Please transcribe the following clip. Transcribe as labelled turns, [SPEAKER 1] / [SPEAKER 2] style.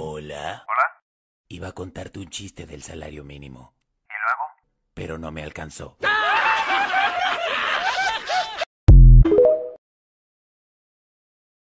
[SPEAKER 1] Hola. Hola. Iba a contarte un chiste del salario mínimo. ¿Y luego? Pero no me alcanzó. ¡Ah!